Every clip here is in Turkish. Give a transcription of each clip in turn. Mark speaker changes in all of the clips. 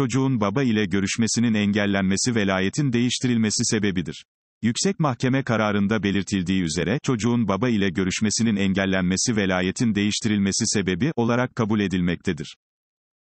Speaker 1: çocuğun baba ile görüşmesinin engellenmesi velayetin değiştirilmesi sebebidir. Yüksek Mahkeme kararında belirtildiği üzere çocuğun baba ile görüşmesinin engellenmesi velayetin değiştirilmesi sebebi olarak kabul edilmektedir.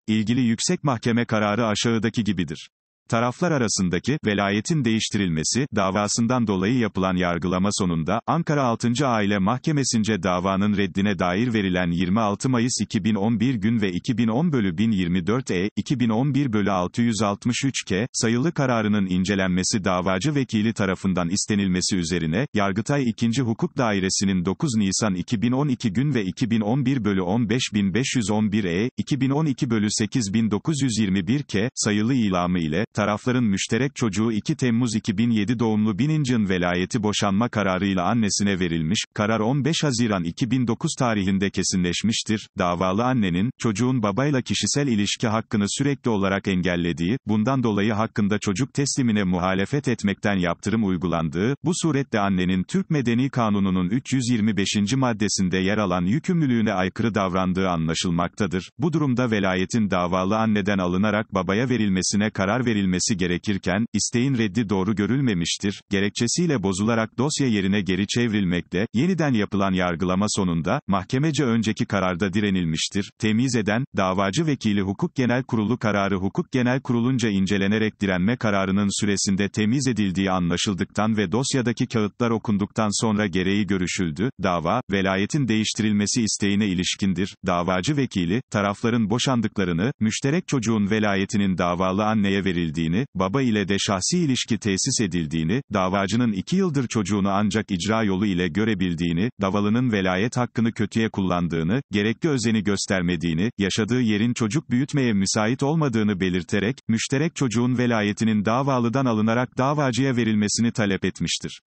Speaker 1: İlgili Yüksek Mahkeme kararı aşağıdaki gibidir. Taraflar arasındaki velayetin değiştirilmesi davasından dolayı yapılan yargılama sonunda Ankara 6. Aile Mahkemesi'nce davanın reddine dair verilen 26 Mayıs 2011 gün ve 2010 bölü 1024 E, 2011 bölü 663 K sayılı kararının incelenmesi davacı vekili tarafından istenilmesi üzerine, Yargıtay 2. Hukuk Dairesi'nin 9 Nisan 2012 gün ve 2011 bölü 15511 E, 2012 bölü 8921 K sayılı ilamı ile, tarafların müşterek çocuğu 2 Temmuz 2007 doğumlu Binincin velayeti boşanma kararıyla annesine verilmiş, karar 15 Haziran 2009 tarihinde kesinleşmiştir. Davalı annenin, çocuğun babayla kişisel ilişki hakkını sürekli olarak engellediği, bundan dolayı hakkında çocuk teslimine muhalefet etmekten yaptırım uygulandığı, bu surette annenin Türk Medeni Kanunu'nun 325. maddesinde yer alan yükümlülüğüne aykırı davrandığı anlaşılmaktadır. Bu durumda velayetin davalı anneden alınarak babaya verilmesine karar verilmiştir edilmesi gerekirken, isteğin reddi doğru görülmemiştir, gerekçesiyle bozularak dosya yerine geri çevrilmekte, yeniden yapılan yargılama sonunda, mahkemece önceki kararda direnilmiştir, temiz eden, davacı vekili hukuk genel kurulu kararı hukuk genel kurulunca incelenerek direnme kararının süresinde temiz edildiği anlaşıldıktan ve dosyadaki kağıtlar okunduktan sonra gereği görüşüldü, dava, velayetin değiştirilmesi isteğine ilişkindir, davacı vekili, tarafların boşandıklarını, müşterek çocuğun velayetinin davalı anneye verildi edildiğini, baba ile de şahsi ilişki tesis edildiğini, davacının iki yıldır çocuğunu ancak icra yolu ile görebildiğini, davalının velayet hakkını kötüye kullandığını, gerekli özeni göstermediğini, yaşadığı yerin çocuk büyütmeye müsait olmadığını belirterek, müşterek çocuğun velayetinin davalıdan alınarak davacıya verilmesini talep etmiştir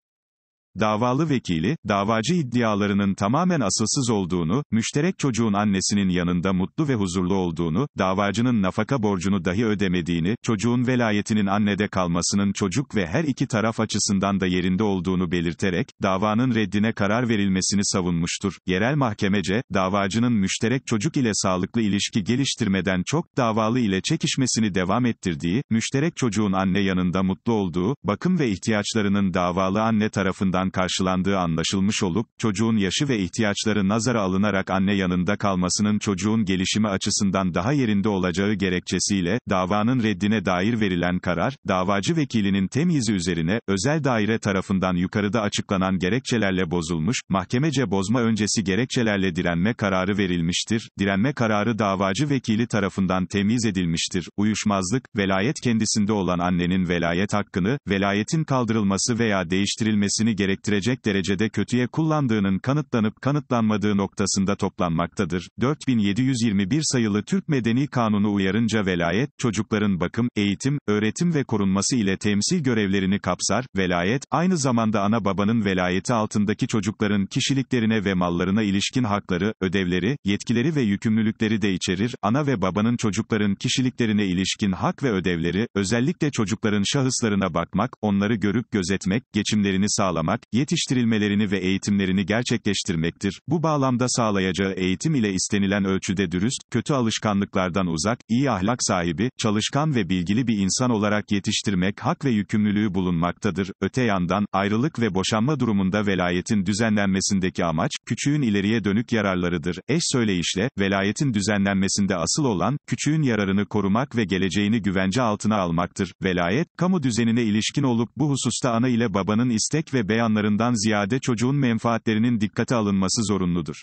Speaker 1: davalı vekili, davacı iddialarının tamamen asılsız olduğunu, müşterek çocuğun annesinin yanında mutlu ve huzurlu olduğunu, davacının nafaka borcunu dahi ödemediğini, çocuğun velayetinin annede kalmasının çocuk ve her iki taraf açısından da yerinde olduğunu belirterek, davanın reddine karar verilmesini savunmuştur. Yerel mahkemece, davacının müşterek çocuk ile sağlıklı ilişki geliştirmeden çok, davalı ile çekişmesini devam ettirdiği, müşterek çocuğun anne yanında mutlu olduğu, bakım ve ihtiyaçlarının davalı anne tarafından tarafından karşılandığı anlaşılmış olup, çocuğun yaşı ve ihtiyaçları nazara alınarak anne yanında kalmasının çocuğun gelişimi açısından daha yerinde olacağı gerekçesiyle, davanın reddine dair verilen karar, davacı vekilinin temyizi üzerine, özel daire tarafından yukarıda açıklanan gerekçelerle bozulmuş, mahkemece bozma öncesi gerekçelerle direnme kararı verilmiştir, direnme kararı davacı vekili tarafından temyiz edilmiştir, uyuşmazlık, velayet kendisinde olan annenin velayet hakkını, velayetin kaldırılması veya değiştirilmesini gerektirir gerektirecek derecede kötüye kullandığının kanıtlanıp kanıtlanmadığı noktasında toplanmaktadır. 4721 sayılı Türk Medeni Kanunu uyarınca velayet, çocukların bakım, eğitim, öğretim ve korunması ile temsil görevlerini kapsar, velayet, aynı zamanda ana babanın velayeti altındaki çocukların kişiliklerine ve mallarına ilişkin hakları, ödevleri, yetkileri ve yükümlülükleri de içerir, ana ve babanın çocukların kişiliklerine ilişkin hak ve ödevleri, özellikle çocukların şahıslarına bakmak, onları görüp gözetmek, geçimlerini sağlamak, sağlamak, yetiştirilmelerini ve eğitimlerini gerçekleştirmektir. Bu bağlamda sağlayacağı eğitim ile istenilen ölçüde dürüst, kötü alışkanlıklardan uzak, iyi ahlak sahibi, çalışkan ve bilgili bir insan olarak yetiştirmek hak ve yükümlülüğü bulunmaktadır. Öte yandan, ayrılık ve boşanma durumunda velayetin düzenlenmesindeki amaç, küçüğün ileriye dönük yararlarıdır. Eş söyleyişle, velayetin düzenlenmesinde asıl olan, küçüğün yararını korumak ve geleceğini güvence altına almaktır. Velayet, kamu düzenine ilişkin olup bu hususta ana ile babanın istek ve beyan planlarından ziyade çocuğun menfaatlerinin dikkate alınması zorunludur.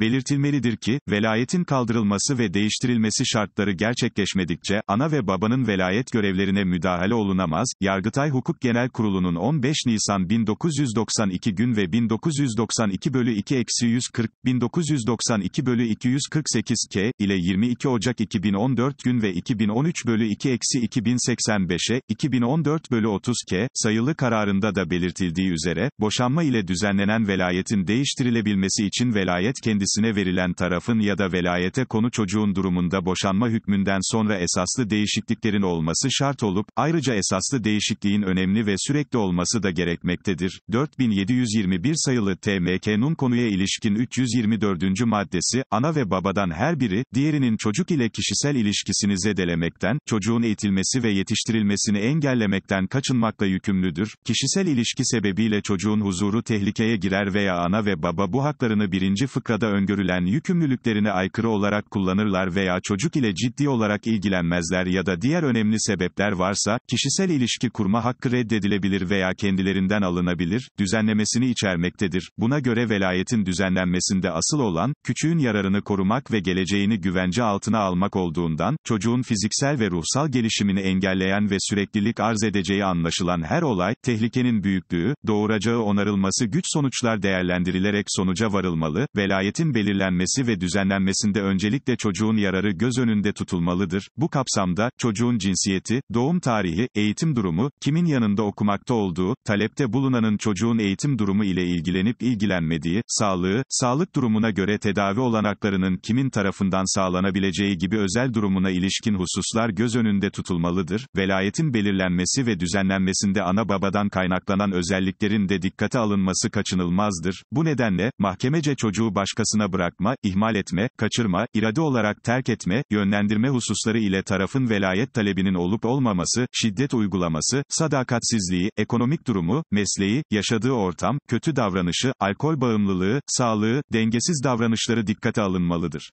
Speaker 1: Belirtilmelidir ki, velayetin kaldırılması ve değiştirilmesi şartları gerçekleşmedikçe, ana ve babanın velayet görevlerine müdahale olunamaz, Yargıtay Hukuk Genel Kurulu'nun 15 Nisan 1992 gün ve 1992 bölü 2 eksi 140, 1992 bölü 248 K, ile 22 Ocak 2014 gün ve 2013 bölü 2 eksi 2085'e, 2014 bölü 30 K, sayılı kararında da belirtildiği üzere, boşanma ile düzenlenen velayetin değiştirilebilmesi için velayet kendisi kendisine verilen tarafın ya da velayete konu çocuğun durumunda boşanma hükmünden sonra esaslı değişikliklerin olması şart olup, ayrıca esaslı değişikliğin önemli ve sürekli olması da gerekmektedir. 4721 sayılı TMK'nun konuya ilişkin 324. maddesi, ana ve babadan her biri, diğerinin çocuk ile kişisel ilişkisini zedelemekten, çocuğun eğitilmesi ve yetiştirilmesini engellemekten kaçınmakla yükümlüdür. Kişisel ilişki sebebiyle çocuğun huzuru tehlikeye girer veya ana ve baba bu haklarını birinci fıkrada öngörülen yükümlülüklerine aykırı olarak kullanırlar veya çocuk ile ciddi olarak ilgilenmezler ya da diğer önemli sebepler varsa, kişisel ilişki kurma hakkı reddedilebilir veya kendilerinden alınabilir, düzenlemesini içermektedir. Buna göre velayetin düzenlenmesinde asıl olan, küçüğün yararını korumak ve geleceğini güvence altına almak olduğundan, çocuğun fiziksel ve ruhsal gelişimini engelleyen ve süreklilik arz edeceği anlaşılan her olay, tehlikenin büyüklüğü, doğuracağı onarılması güç sonuçlar değerlendirilerek sonuca varılmalı, velayetin eğitimin belirlenmesi ve düzenlenmesinde öncelikle çocuğun yararı göz önünde tutulmalıdır. Bu kapsamda, çocuğun cinsiyeti, doğum tarihi, eğitim durumu, kimin yanında okumakta olduğu, talepte bulunanın çocuğun eğitim durumu ile ilgilenip ilgilenmediği, sağlığı, sağlık durumuna göre tedavi olanaklarının kimin tarafından sağlanabileceği gibi özel durumuna ilişkin hususlar göz önünde tutulmalıdır. Velayetin belirlenmesi ve düzenlenmesinde ana babadan kaynaklanan özelliklerin de dikkate alınması kaçınılmazdır. Bu nedenle, mahkemece çocuğu başkasının altına bırakma, ihmal etme, kaçırma, irade olarak terk etme, yönlendirme hususları ile tarafın velayet talebinin olup olmaması, şiddet uygulaması, sadakatsizliği, ekonomik durumu, mesleği, yaşadığı ortam, kötü davranışı, alkol bağımlılığı, sağlığı, dengesiz davranışları dikkate alınmalıdır.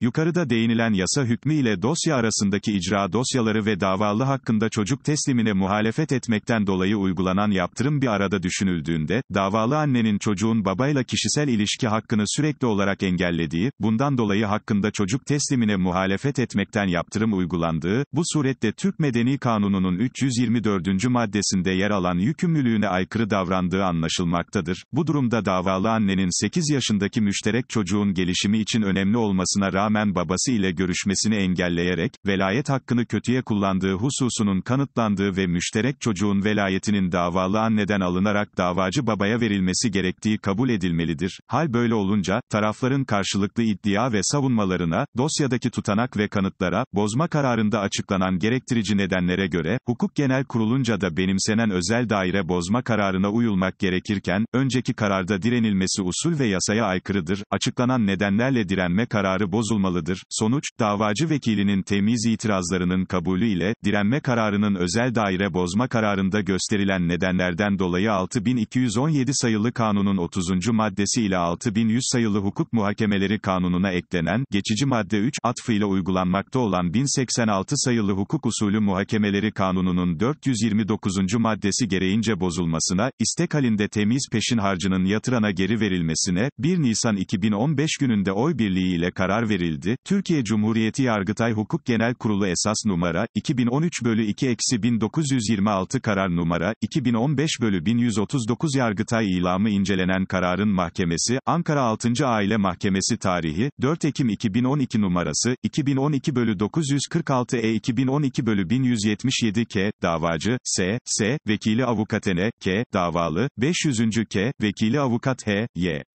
Speaker 1: Yukarıda değinilen yasa hükmü ile dosya arasındaki icra dosyaları ve davalı hakkında çocuk teslimine muhalefet etmekten dolayı uygulanan yaptırım bir arada düşünüldüğünde, davalı annenin çocuğun babayla kişisel ilişki hakkını sürekli olarak engellediği, bundan dolayı hakkında çocuk teslimine muhalefet etmekten yaptırım uygulandığı, bu surette Türk Medeni Kanunu'nun 324. maddesinde yer alan yükümlülüğüne aykırı davrandığı anlaşılmaktadır. Bu durumda davalı annenin 8 yaşındaki müşterek çocuğun gelişimi için önemli olmasına rağmen, rağmen babası ile görüşmesini engelleyerek, velayet hakkını kötüye kullandığı hususunun kanıtlandığı ve müşterek çocuğun velayetinin davalı anneden alınarak davacı babaya verilmesi gerektiği kabul edilmelidir. Hal böyle olunca, tarafların karşılıklı iddia ve savunmalarına, dosyadaki tutanak ve kanıtlara, bozma kararında açıklanan gerektirici nedenlere göre, hukuk genel kurulunca da benimsenen özel daire bozma kararına uyulmak gerekirken, önceki kararda direnilmesi usul ve yasaya aykırıdır, açıklanan nedenlerle direnme kararı bozulmuştur yapılmalıdır. Sonuç, davacı vekilinin temiz itirazlarının kabulü ile, direnme kararının özel daire bozma kararında gösterilen nedenlerden dolayı 6217 sayılı kanunun 30. maddesi ile 6100 sayılı hukuk muhakemeleri kanununa eklenen, geçici madde 3, atfıyla uygulanmakta olan 1086 sayılı hukuk usulü muhakemeleri kanununun 429. maddesi gereğince bozulmasına, istek halinde temiz peşin harcının yatırana geri verilmesine, 1 Nisan 2015 gününde oy birliğiyle karar verildi verildi. Türkiye Cumhuriyeti Yargıtay Hukuk Genel Kurulu esas numara 2013 bölü 2 1926 karar numara 2015 bölü 1139 Yargıtay ilamı incelenen kararın mahkemesi Ankara 6. Aile Mahkemesi tarihi 4 Ekim 2012 numarası 2012 bölü 946 E 2012 bölü 1177 K davacı S S vekili avukat N K davalı 500. K vekili avukat H Y